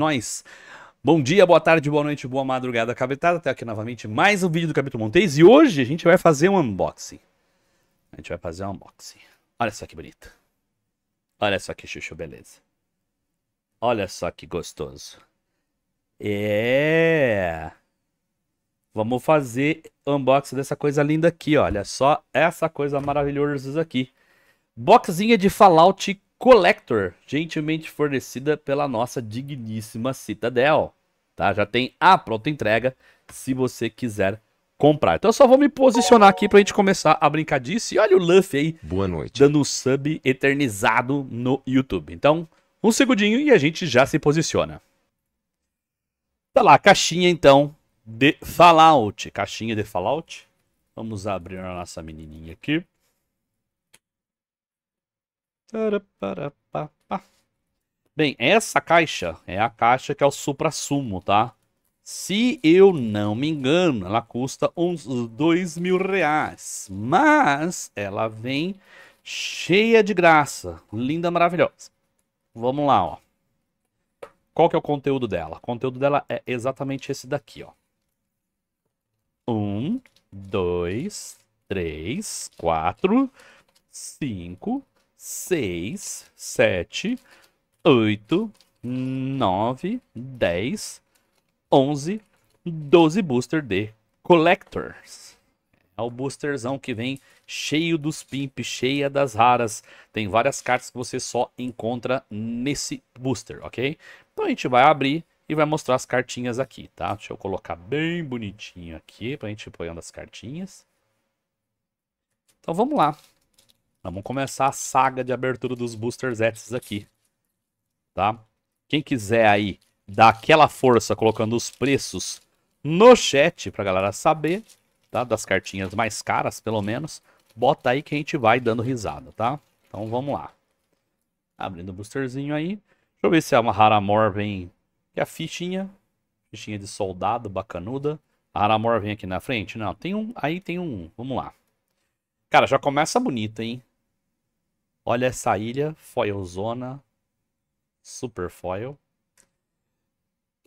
nós. Bom dia, boa tarde, boa noite, boa madrugada, cabetada. Até aqui novamente mais um vídeo do Capítulo Montes. E hoje a gente vai fazer um unboxing. A gente vai fazer um unboxing. Olha só que bonito. Olha só que chuchu, beleza. Olha só que gostoso. É. Vamos fazer unboxing dessa coisa linda aqui, olha só essa coisa maravilhosa aqui. Boxinha de Fallout Collector, gentilmente fornecida pela nossa digníssima Citadel. Tá? Já tem a pronta entrega, se você quiser comprar. Então eu só vou me posicionar aqui pra gente começar a brincadice. E olha o Luffy aí. Boa noite. Dando um sub eternizado no YouTube. Então, um segundinho e a gente já se posiciona. Tá lá a caixinha então de Fallout. Caixinha de Fallout. Vamos abrir a nossa menininha aqui. Bem, essa caixa é a caixa que é o supra-sumo, tá? Se eu não me engano, ela custa uns dois mil reais. Mas ela vem cheia de graça. Linda, maravilhosa. Vamos lá, ó. Qual que é o conteúdo dela? O conteúdo dela é exatamente esse daqui, ó. Um, dois, três, quatro, cinco, 6, 7, 8, 9, 10, 11, 12 booster de Collectors. É o boosterzão que vem cheio dos pimp, cheia das raras. Tem várias cartas que você só encontra nesse booster, ok? Então a gente vai abrir e vai mostrar as cartinhas aqui, tá? Deixa eu colocar bem bonitinho aqui pra gente ir apoiando as cartinhas. Então vamos lá. Nós vamos começar a saga de abertura dos boosters Etsys aqui. Tá? Quem quiser aí dar aquela força colocando os preços no chat pra galera saber, tá? Das cartinhas mais caras, pelo menos. Bota aí que a gente vai dando risada, tá? Então vamos lá. Abrindo o boosterzinho aí. Deixa eu ver se a Haramor vem... Que é a fichinha. Fichinha de soldado, bacanuda. A Haramor vem aqui na frente? Não, tem um... Aí tem um... Vamos lá. Cara, já começa bonito, hein? Olha essa ilha, foilzona, super foil.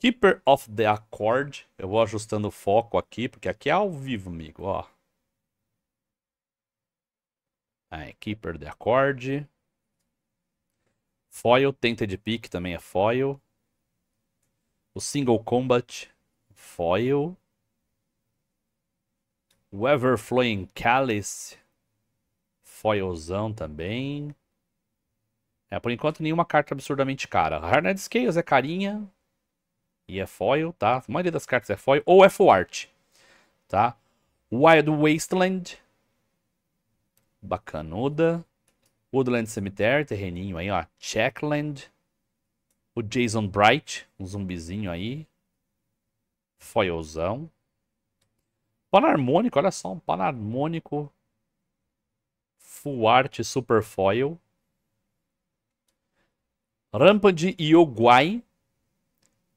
Keeper of the Accord. Eu vou ajustando o foco aqui, porque aqui é ao vivo, amigo, ó. Aí, Keeper the Accord. Foil, Tented Peak também é foil. O Single Combat, foil. O Everflowing Calice, foilzão também. É, por enquanto, nenhuma carta absurdamente cara. Harned Scales é carinha. E é foil, tá? A maioria das cartas é foil ou é full art, tá? Wild Wasteland. Bacanuda. Woodland Cemetery, terreninho aí, ó. Checkland. O Jason Bright, um zumbizinho aí. Foilzão. Panarmônico, olha só, um panarmônico Full Art Superfoil. Rampa de Yoguai.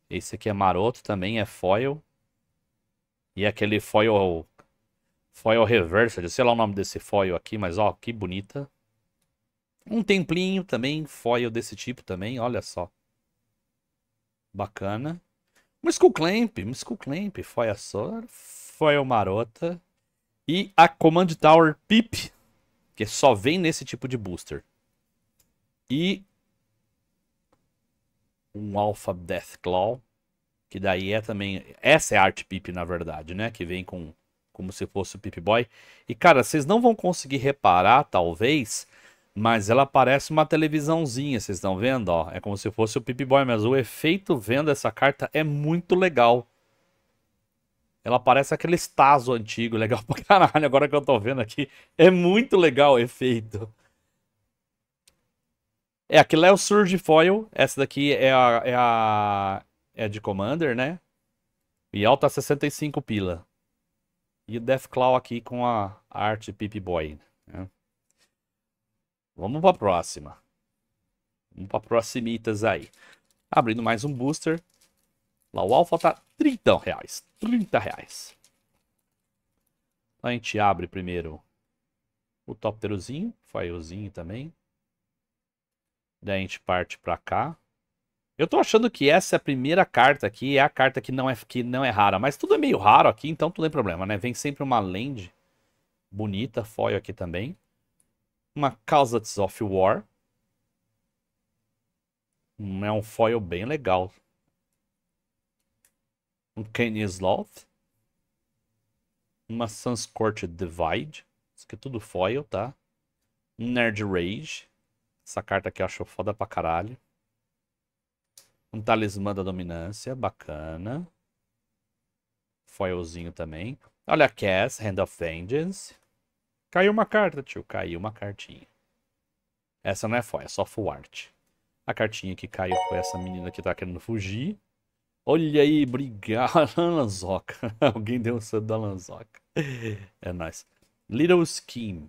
Esse aqui é maroto também, é foil. E aquele foil... Foil reversa, sei lá o nome desse foil aqui, mas ó, que bonita. Um templinho também, foil desse tipo também, olha só. Bacana. Uma Skull Clamp, uma Skull Clamp, foil só, foil marota. E a Command Tower Pip que só vem nesse tipo de booster. E um Alpha Deathclaw, que daí é também... Essa é a Art Pip, na verdade, né? Que vem com como se fosse o Pip-Boy. E, cara, vocês não vão conseguir reparar, talvez, mas ela parece uma televisãozinha, vocês estão vendo? Ó, é como se fosse o Pip-Boy, mas o efeito vendo essa carta é muito legal. Ela parece aquele Staso antigo, legal pra caralho, agora que eu tô vendo aqui. É muito legal o efeito. É, aquilo é o Surge Foil. Essa daqui é a, é a. É de Commander, né? E alta tá 65 pila. E o Deathclaw aqui com a arte Pip Boy. Né? Vamos pra próxima. Vamos pra proximitas aí. Abrindo mais um booster. Lá o alfa tá 30 reais. 30 reais. A gente abre primeiro o topterozinho, faiozinho também. Daí a gente parte pra cá. Eu tô achando que essa é a primeira carta aqui, é a carta que não é, que não é rara. Mas tudo é meio raro aqui, então tudo tem problema, né? Vem sempre uma land bonita, foil aqui também. Uma Causates of War. Hum, é um foil bem legal um Kenny Sloth, uma Sunscorched Divide, isso aqui é tudo foil, tá? Um Nerd Rage, essa carta aqui eu acho foda pra caralho. Um Talismã da Dominância, bacana. Foilzinho também. Olha a Cass, Hand of Vengeance. Caiu uma carta, tio, caiu uma cartinha. Essa não é foil, é só full art. A cartinha que caiu foi essa menina que tá querendo fugir. Olha aí, obrigado, Lanzoca. Alguém deu um santo da Lanzoca. É nice. Little Scheme.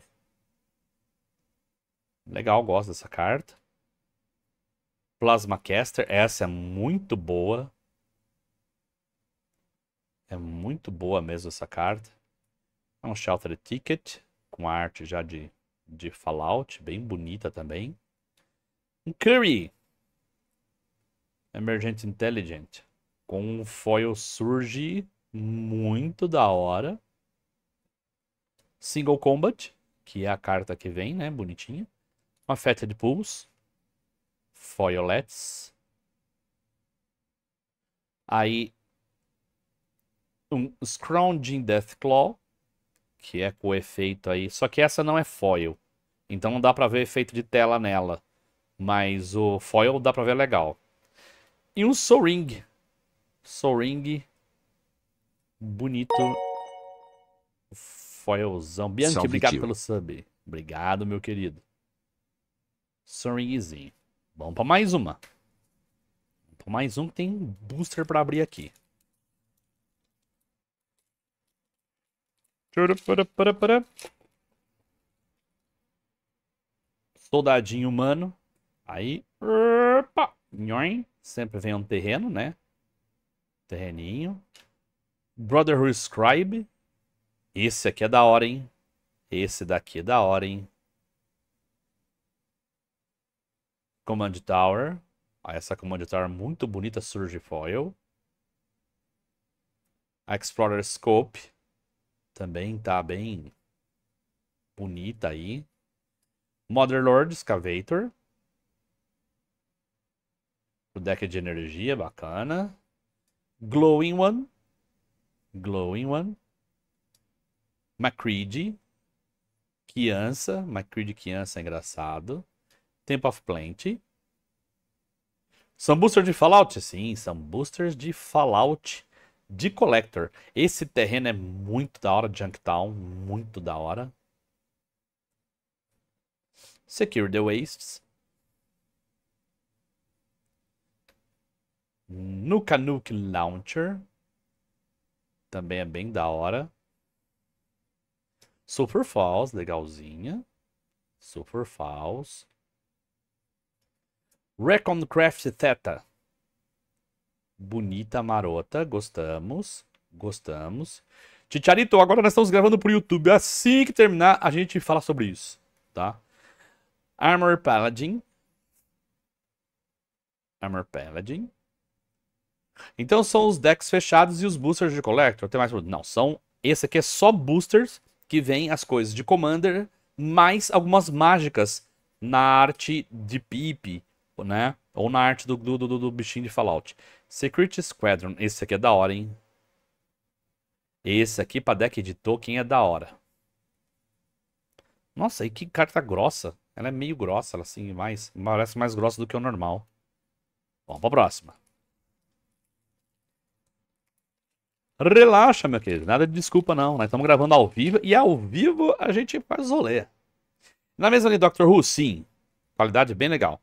Legal, gosto dessa carta. Plasma Caster, essa é muito boa. É muito boa mesmo essa carta. É um Shelter Ticket, com arte já de, de Fallout, bem bonita também. Um Curry. Emergent Intelligent com um foil surge muito da hora. Single Combat, que é a carta que vem, né? Bonitinha. Uma Fetid Pulse. Foilets. Aí, um Scrounging Deathclaw, que é com o efeito aí. Só que essa não é foil, então não dá pra ver efeito de tela nela. Mas o foil dá pra ver legal. E um Soul Ring, Soring, Bonito. Foilzão. Bianchi, é obrigado pelo sub. Obrigado, meu querido. Soringzinho, Vamos pra mais uma. Vamos pra mais um que tem booster pra abrir aqui. Soldadinho humano. Aí. Opa! Sempre vem um terreno, né? Terreninho. Brotherhood Scribe. Esse aqui é da hora, hein? Esse daqui é da hora, hein? Command Tower. Ah, essa Command Tower é muito bonita, Foil. A Explorer Scope. Também tá bem bonita aí. Mother Lord Excavator. O deck de energia, bacana. Glowing One, Glowing One, MacReady, Kiança, MacReady Kiança é engraçado, Temple of Plenty. São boosters de Fallout? Sim, são boosters de Fallout de Collector. Esse terreno é muito da hora, Junktown, muito da hora. Secure the Wastes. Nuka Nuke Launcher. Também é bem da hora. Super Falls, legalzinha. Super Falls. Recon Craft Theta. Bonita, marota. Gostamos. Gostamos. Ticharito, agora nós estamos gravando pro YouTube. Assim que terminar, a gente fala sobre isso, tá? Armor Paladin. Armor Paladin. Então são os decks fechados e os boosters de Collector. Tem mais Não, são. Esse aqui é só boosters que vem as coisas de Commander, mais algumas mágicas na arte de Pipe, né? Ou na arte do, do, do, do bichinho de Fallout. Secret Squadron. Esse aqui é da hora, hein? Esse aqui pra deck de Tolkien é da hora. Nossa, e que carta grossa. Ela é meio grossa, ela assim, mais, parece mais grossa do que o normal. Bom, pra próxima. Relaxa, meu querido. Nada de desculpa, não. Nós estamos gravando ao vivo e ao vivo a gente faz rolê. Na mesa ali, Doctor Who, sim. Qualidade bem legal.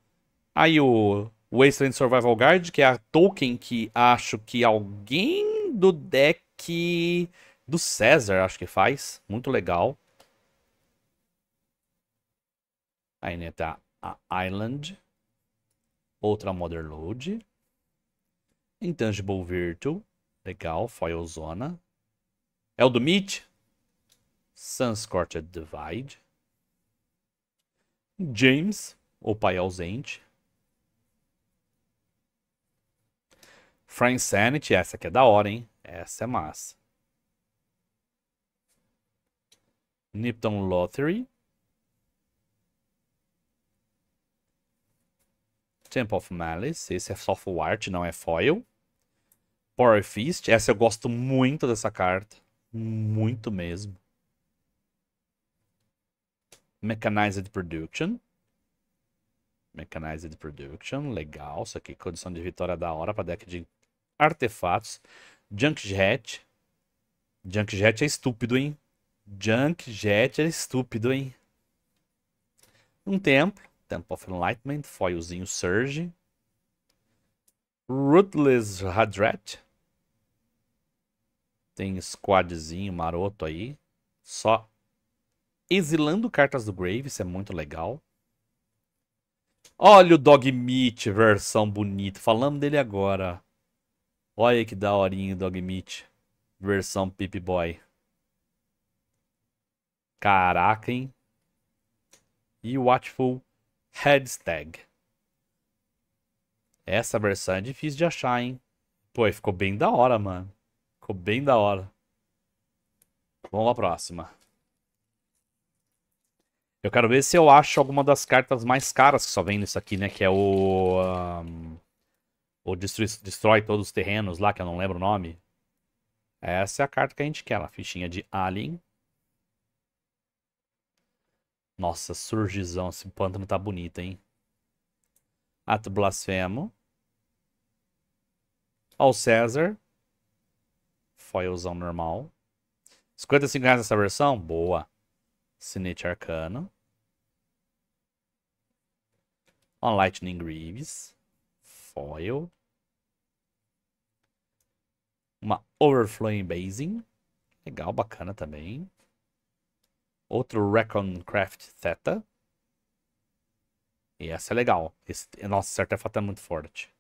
Aí o Wasteland Survival Guard, que é a token que acho que alguém do deck do César, acho que faz. Muito legal. Aí né, tá a Island. Outra Load. Intangible Virtual. Legal, foil zona. É o do Meat? Sunscorted é Divide. James, o pai ausente. Frank Sanity, essa aqui é da hora, hein? Essa é massa. Nipton Lottery. Temple of Malice, esse é soft art, não é foil. Power Fist. Essa eu gosto muito dessa carta. Muito mesmo. Mechanized Production. Mechanized Production, legal. Isso aqui, condição de vitória da hora para deck de artefatos. Junk Jet, Junk Jet é estúpido, hein? Junk Jet é estúpido, hein? Um templo. Temple of Enlightenment. Foilzinho Surge. Rootless Hadrat. Tem squadzinho maroto aí. Só exilando cartas do Grave, isso é muito legal. Olha o Dog Meat, versão bonita. Falamos dele agora. Olha que daorinho o Dog Meat, versão Pip Boy. Caraca, hein? E o Watchful Headstag. Essa versão é difícil de achar, hein? Pô, ficou bem da hora, mano. Ficou bem da hora. Vamos lá, próxima. Eu quero ver se eu acho alguma das cartas mais caras que só vem nisso aqui, né? Que é o. Um, o destrói, destrói todos os terrenos lá, que eu não lembro o nome. Essa é a carta que a gente quer, a fichinha de Alien. Nossa, surgizão. Esse pântano tá bonito, hein? Ato Blasfemo. Ao César foilzão normal. 55 reais nessa versão? Boa. cinete Arcano. On Lightning Greaves. Foil. Uma Overflowing Basin. Legal, bacana também. Outro craft Theta. E essa é legal. Esse, nossa, esse artefato é muito forte.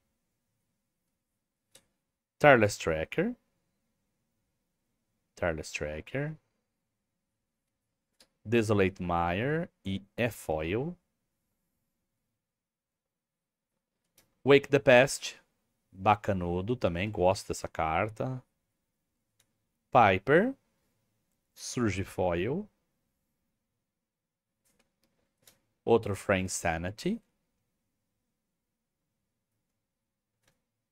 Tireless Tracker. Tireless Tracker, Desolate Mire e Foil, Wake the Past, bacanudo também, gosto dessa carta. Piper, Surge Foil, Outro Frame Sanity.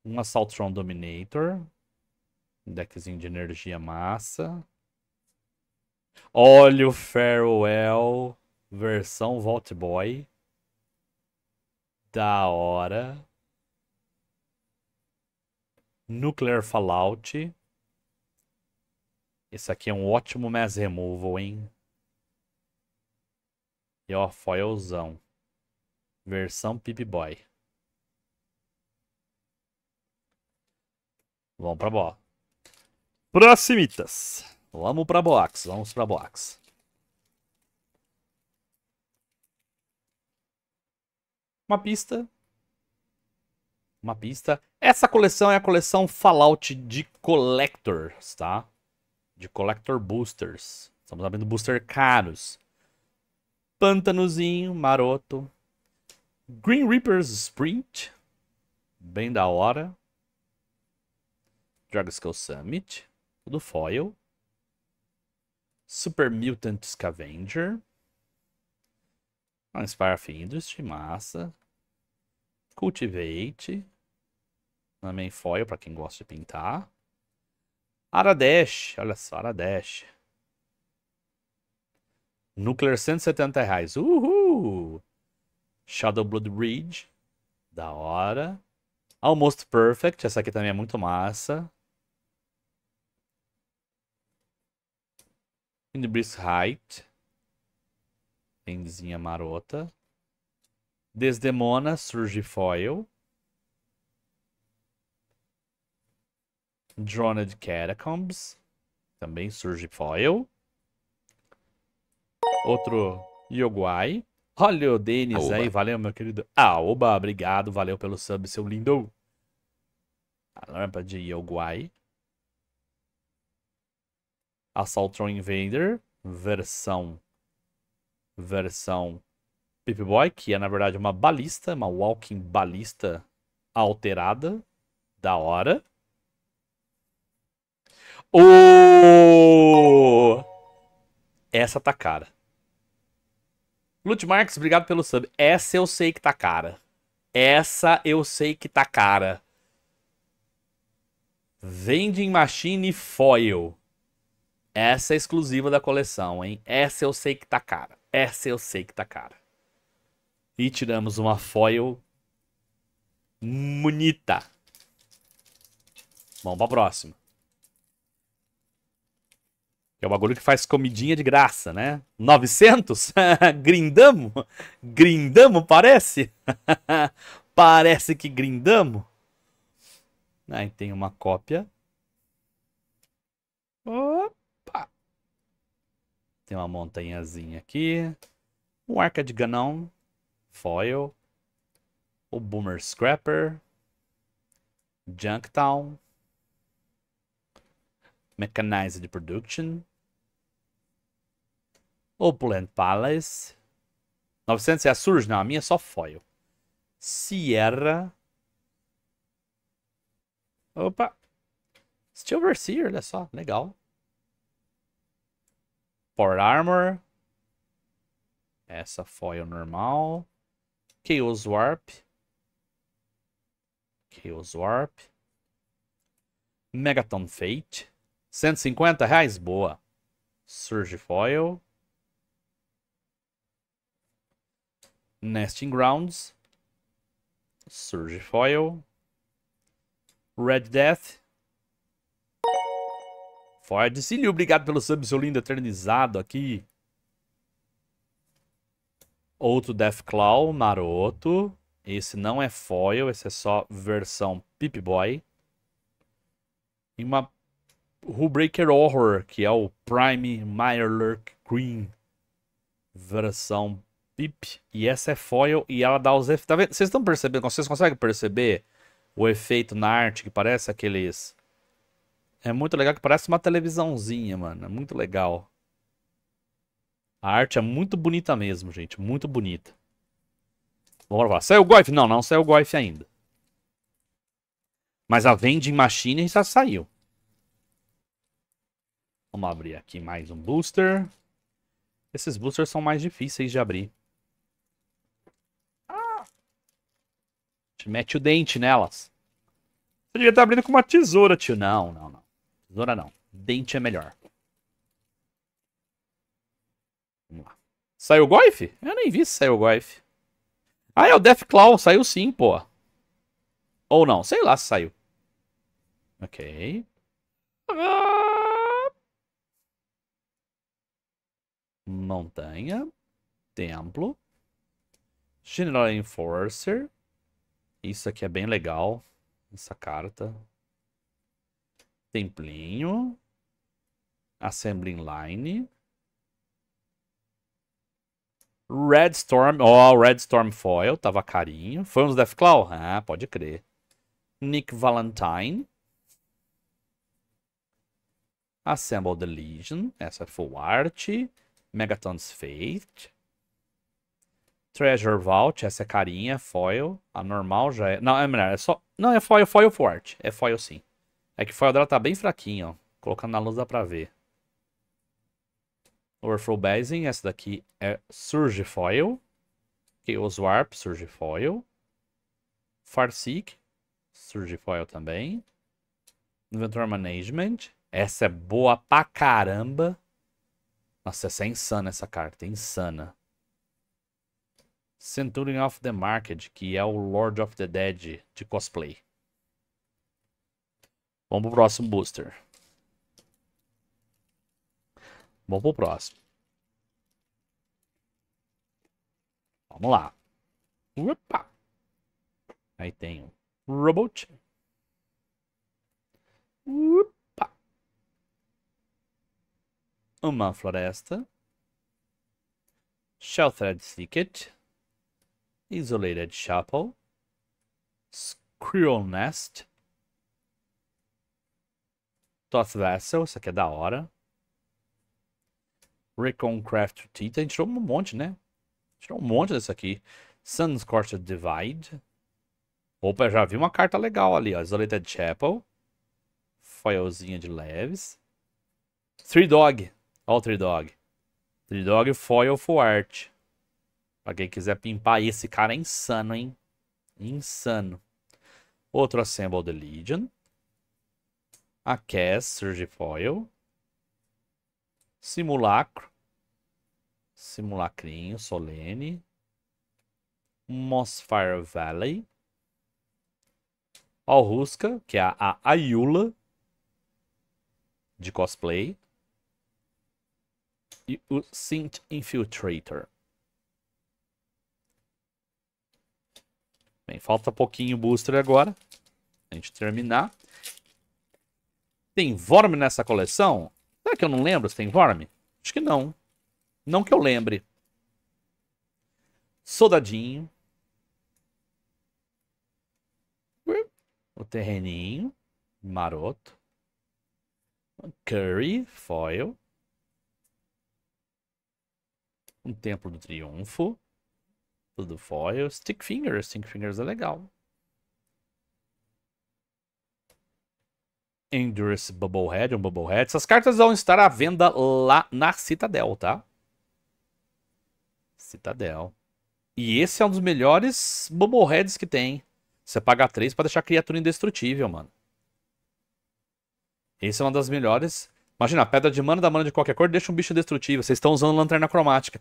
Um Assault Dominator, Deckzinho de energia massa. Olha o Farewell, versão Vault Boy. Da hora. Nuclear Fallout. Esse aqui é um ótimo mass removal, hein? E ó, foilzão. Versão Pip Boy. Vamos pra bola. Proximitas. Vamos pra box, vamos pra box. Uma pista. Uma pista. Essa coleção é a coleção Fallout de Collectors, tá? De Collector Boosters. Estamos abrindo booster caros. Pântanozinho, maroto. Green Reaper's Sprint. Bem da hora. Dragon Skull Summit. Tudo foil. Super Mutant Scavenger. Um of Industry, massa. Cultivate. Também foil para quem gosta de pintar. Aradesh, olha só, Aradesh. Nuclear 170 reais. Uhul! Shadow Blood Bridge. Da hora. Almost Perfect. Essa aqui também é muito massa. In Height. Tendezinha marota. Desdemona, surge foil. Droned Catacombs. Também surge foil, Outro Yoguai. Olha o Denis aí, valeu, meu querido. Ah, oba, obrigado, valeu pelo sub, seu lindo. A lâmpada de Yoguai. Assault Throne Invader, versão versão Pip-Boy, que é na verdade uma balista, uma walking balista alterada, da hora. O essa tá cara. Lute Marques, obrigado pelo sub. Essa eu sei que tá cara. Essa eu sei que tá cara. Vending Machine Foil. Essa é exclusiva da coleção, hein? Essa eu sei que tá cara. Essa eu sei que tá cara. E tiramos uma foil bonita. Vamos pra próxima. É o bagulho que faz comidinha de graça, né? 900? grindamo? Grindamo, parece? parece que grindamo. Aí tem uma cópia. Oh. Tem uma montanhazinha aqui. Um Arca de Ganon. Foil. O Boomer Scrapper. Junktown. Mechanized Production. Opulent Palace. 900 é a Surge? Não, a minha é só foil. Sierra. Opa. Steel Seer, olha só, legal. Power Armor. Essa foil normal. Chaos Warp. Chaos Warp. Megaton Fate. 150 reais, boa. Surge Foil. Nesting Grounds. Surge Foil. Red Death. Ford Cílio, obrigado pelo sub, seu lindo eternizado aqui. Outro Deathclaw, Naruto. Esse não é foil, esse é só versão Pip Boy. E uma Rubreaker Horror, que é o Prime Mirelurk Green. Versão Pip. E essa é foil e ela dá os efeitos. Tá vendo? Vocês estão percebendo? Vocês conseguem perceber o efeito na arte que parece aqueles é muito legal que parece uma televisãozinha, mano. É muito legal. A arte é muito bonita mesmo, gente. Muito bonita. Vamos lá. Saiu o Goif? Não, não saiu o Goif ainda. Mas a vending machine já saiu. Vamos abrir aqui mais um booster. Esses boosters são mais difíceis de abrir. A gente mete o dente nelas. Você devia estar abrindo com uma tesoura, tio. Não, não, não. Zona não. Dente é melhor. Vamos lá. Saiu o Goif? Eu nem vi se saiu o Goif. Ah, é o Deathclaw. Claw. Saiu sim, pô. Ou não. Sei lá se saiu. Ok. Ah! Montanha. Templo. General Enforcer. Isso aqui é bem legal. Essa carta. Templinho. Assembly Line. Red Storm. Ó, oh, Red Storm Foil. Tava carinho. Foi uns Deathclaw? Ah, pode crer. Nick Valentine. Assemble the Legion. Essa é full Art. Megaton's Fate. Treasure Vault. Essa é carinha. É foil. A normal já é. Não, é melhor. É só. Não, é foil, foil forte. É foil sim. É que o foil dela tá bem fraquinho, ó. Colocando na luz dá pra ver. Overflow Basing, essa daqui é Surge Foil. Chaos Warp, Surge Foil. Farseek, Surge Foil também. Inventor Management. Essa é boa pra caramba. Nossa, essa é insana essa carta, é insana. Centurion of the Market, que é o Lord of the Dead de cosplay. Vamos pro próximo booster. Vamos pro próximo. Vamos lá. Opa! Aí tem o um Robot. Opa! Uma floresta. Sheltered Thicket. Isolated Chapel. Squirrel Nest. Toth Vessel, isso aqui é da hora. Reconcraft Tita, a gente tirou um monte, né? Tirou um monte desse aqui. Sun scorched Divide. Opa, já vi uma carta legal ali, ó. Isolated Chapel. Foilzinha de leves. Three Dog. Ó o Three Dog. Three Dog Foil for Art. Pra quem quiser pimpar, esse cara é insano, hein? Insano. Outro Assemble the Legion a Cass Foil, Simulacro, Simulacrinho Solene, Mossfire Valley, Alruska, que é a Ayula de cosplay, e o Synth Infiltrator. Bem, falta pouquinho booster agora. A gente terminar. Tem Vorme nessa coleção? Será que eu não lembro se tem Vorme? Acho que não. Não que eu lembre. Soldadinho. O terreninho. Maroto. Curry, foil. Um Templo do Triunfo. Tudo foil. Stick Fingers. Stick Fingers é legal. Endurance Bubblehead, um Bubblehead. Essas cartas vão estar à venda lá na Citadel, tá? Citadel. E esse é um dos melhores Bubbleheads que tem. Você paga 3 para deixar a criatura indestrutível, mano. Esse é uma das melhores. Imagina, a pedra de mana da mana de qualquer cor deixa um bicho indestrutível. Vocês estão usando lanterna cromática.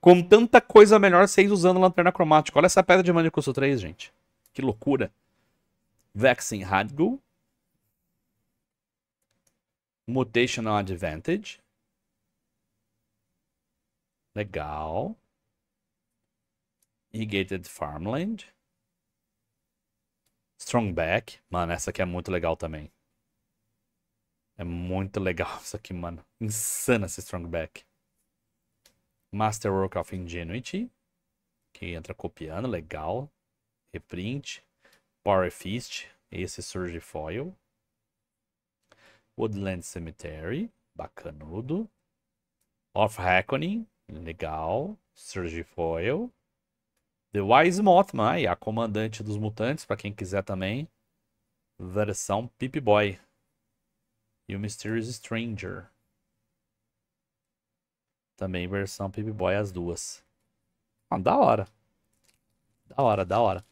Com tanta coisa melhor, vocês usando lanterna cromática. Olha essa pedra de mana de custo 3, gente. Que loucura. Vexen Hadgul. Mutational Advantage. Legal. Irrigated Farmland. Strongback. Mano, essa aqui é muito legal também. É muito legal isso aqui, mano. Insana esse Strongback. Masterwork of Ingenuity. Que entra copiando, legal. Reprint. Power Fist. Esse Surge Foil. Woodland Cemetery, bacanudo. Of Reckoning, legal. Foil. The Wise Mothman, a comandante dos mutantes, para quem quiser também. Versão Pip Boy. E o Mysterious Stranger. Também versão Pip Boy, as duas. Ah, da hora. Da hora, da hora.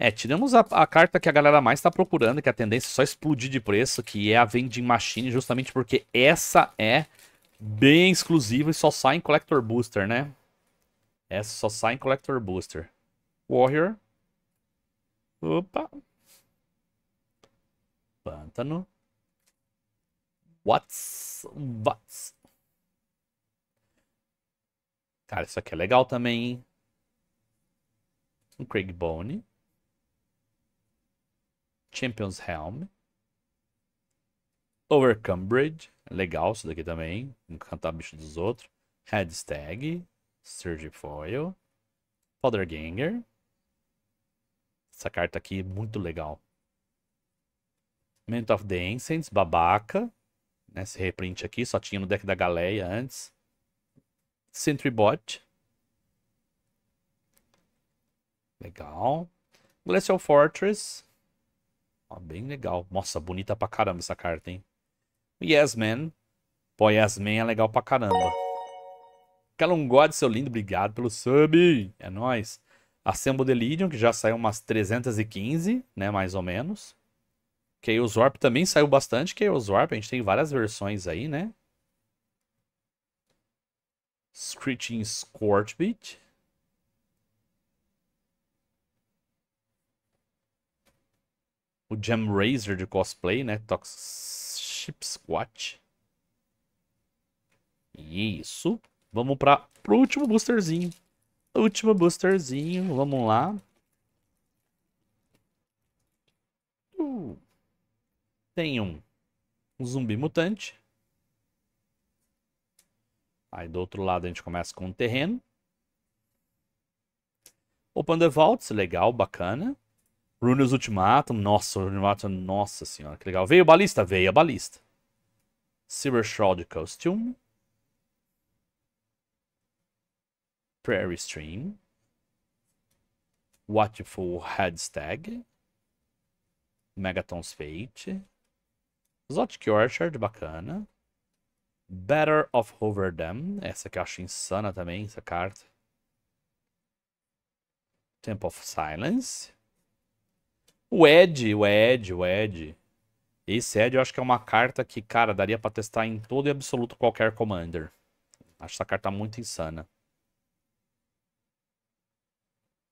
É, tiramos a, a carta que a galera mais está procurando, que a tendência é só explodir de preço, que é a Vending Machine, justamente porque essa é bem exclusiva e só sai em Collector Booster, né? Essa só sai em Collector Booster. Warrior. Opa. Pântano. What's... What's... Cara, isso aqui é legal também, hein? Um Craig Bone. Champions Helm. Lower Cambridge, legal isso daqui também, encantar bicho dos outros. Headstag, Surgifoil, Ganger, Essa carta aqui é muito legal. Mint of the Ancients, babaca. Né, esse reprint aqui, só tinha no deck da Galeia antes. Sentry Bot. Legal. Glacial Fortress. Ó, bem legal. Nossa, bonita pra caramba essa carta, hein? Yes Man. Pô, Yes Man é legal pra caramba. Calungod, seu lindo, obrigado pelo sub. É nóis. Assemble the Legion, que já saiu umas 315, né, mais ou menos. Chaos Warp também saiu bastante. Chaos Warp, a gente tem várias versões aí, né? Screeching Scorchbeat. o Jam Razer de cosplay, né? Toxic Squat. Isso. Vamos para pro último boosterzinho. Último boosterzinho, vamos lá. Uh. Tem um, um zumbi mutante. Aí do outro lado a gente começa com um terreno. O the legal, bacana. Rune's Ultimatum. Nossa, Ultimato, Ultimatum, nossa senhora, que legal. Veio balista? Veio a balista. Silver Shroud Costume. Prairie Stream. Watchful Headstag. Megaton's Fate. Zotic Orchard, bacana. Better of Hoverdam. Essa que eu acho insana também, essa carta. Temple of Silence. O Ed, o Ed, o Ed. Esse Ed eu acho que é uma carta que, cara, daria para testar em todo e absoluto qualquer Commander. Acho essa carta muito insana.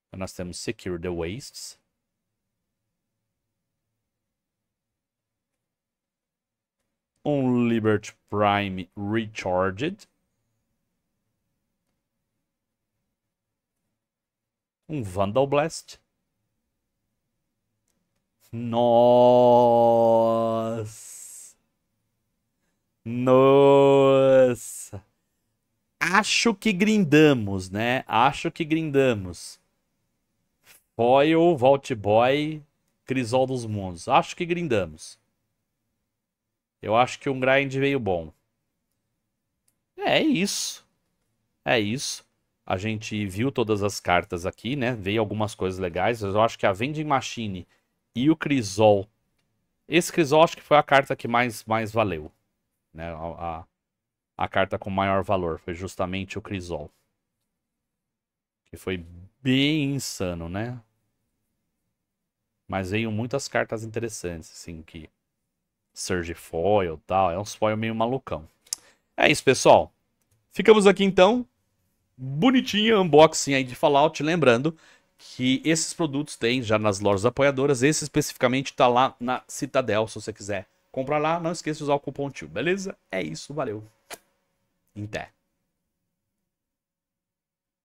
Então, nós temos Secure the Wastes. Um Liberty Prime Recharged. Um Vandal Blast. Nossa. Nossa. Acho que grindamos, né? Acho que grindamos. Foil, Vault Boy, Crisol dos Mundos. Acho que grindamos. Eu acho que um grind veio bom. É isso. É isso. A gente viu todas as cartas aqui, né? Veio algumas coisas legais. Eu acho que a Vending Machine e o Crisol. Esse Crisol acho que foi a carta que mais, mais valeu. Né? A, a, a carta com maior valor foi justamente o Crisol. Que foi bem insano, né? Mas veio muitas cartas interessantes, assim, que... Surge Foil e tal, é um foil meio malucão. É isso, pessoal. Ficamos aqui então. Bonitinho unboxing aí de Fallout, lembrando que esses produtos têm já nas lojas apoiadoras. Esse especificamente está lá na Citadel, se você quiser comprar lá. Não esqueça de usar o cupom TIO, beleza? É isso, valeu. Até.